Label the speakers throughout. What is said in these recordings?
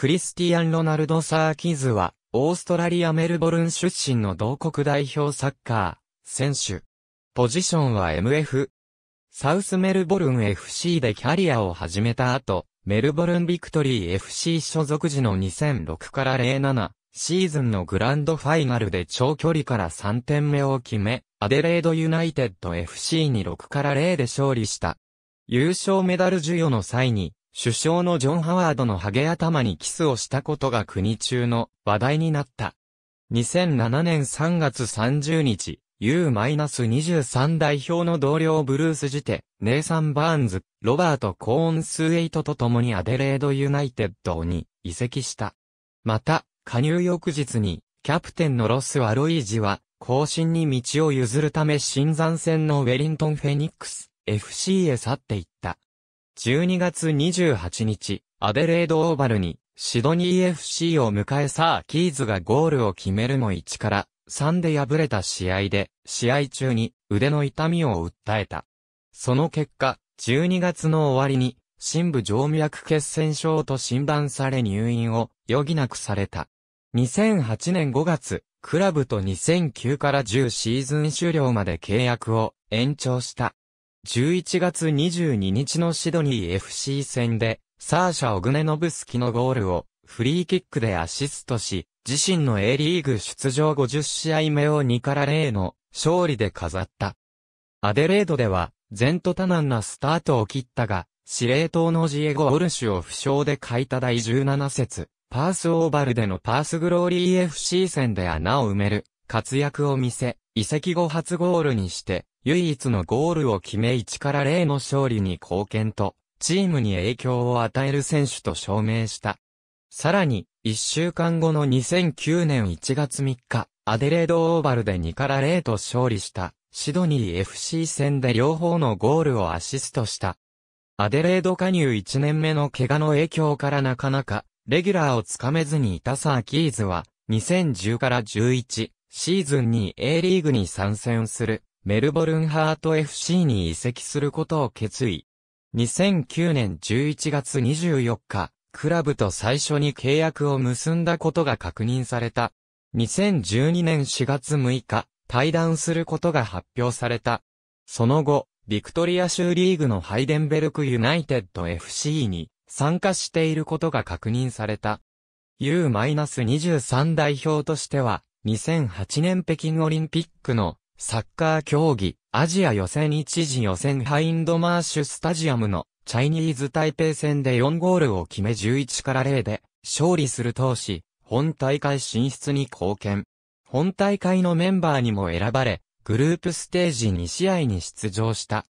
Speaker 1: クリスティアン・ロナルド・サーキズは、オーストラリア・メルボルン出身の同国代表サッカー、選手。ポジションは MF。サウスメルボルン FC でキャリアを始めた後、メルボルンビクトリー FC 所属時の2006から07シーズンのグランドファイナルで長距離から3点目を決め、アデレードユナイテッド FC に6から0で勝利した。優勝メダル授与の際に、首相のジョン・ハワードのハゲ頭にキスをしたことが国中の話題になった。2007年3月30日、U-23 代表の同僚ブルース・ジテ、ネイサン・バーンズ、ロバート・コーン・スウェイトと共にアデレード・ユナイテッドに移籍した。また、加入翌日に、キャプテンのロス・アロイージは、後進に道を譲るため新山戦のウェリントン・フェニックス、FC へ去っていった。12月28日、アデレードオーバルに、シドニー FC を迎えサー・キーズがゴールを決めるも1から3で敗れた試合で、試合中に腕の痛みを訴えた。その結果、12月の終わりに、深部静脈血栓症と診断され入院を余儀なくされた。2008年5月、クラブと2009から10シーズン終了まで契約を延長した。11月22日のシドニー FC 戦で、サーシャ・オグネノブスキのゴールをフリーキックでアシストし、自身の A リーグ出場50試合目を2から0の勝利で飾った。アデレードでは、前途多難なスタートを切ったが、司令塔のジエゴ・オルシュを負傷で書いた第17節、パースオーバルでのパースグローリー FC 戦で穴を埋める活躍を見せ、移籍後初ゴールにして、唯一のゴールを決め1から0の勝利に貢献と、チームに影響を与える選手と証明した。さらに、1週間後の2009年1月3日、アデレードオーバルで2から0と勝利した、シドニー FC 戦で両方のゴールをアシストした。アデレード加入1年目の怪我の影響からなかなか、レギュラーをつかめずにいたサーキーズは、2010から11シーズンに A リーグに参戦するメルボルンハート FC に移籍することを決意。2009年11月24日、クラブと最初に契約を結んだことが確認された。2012年4月6日、退団することが発表された。その後、ビクトリア州リーグのハイデンベルクユナイテッド FC に参加していることが確認された。U-23 代表としては、2008年北京オリンピックのサッカー競技、アジア予選一時予選ハインドマーシュスタジアムのチャイニーズ台北戦で4ゴールを決め11から0で勝利する投資、本大会進出に貢献。本大会のメンバーにも選ばれ、グループステージ2試合に出場した。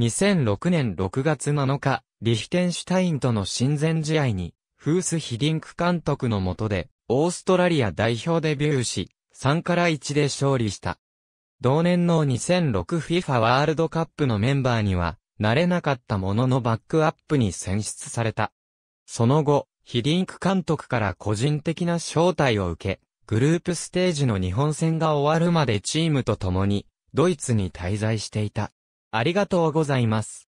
Speaker 1: 2006年6月7日、リヒテンシュタインとの親善試合に、フース・ヒディンク監督の下で、オーストラリア代表デビューし、3から1で勝利した。同年の 2006FIFA ワールドカップのメンバーには、慣れなかったもののバックアップに選出された。その後、ヒディンク監督から個人的な招待を受け、グループステージの日本戦が終わるまでチームと共に、ドイツに滞在していた。ありがとうございます。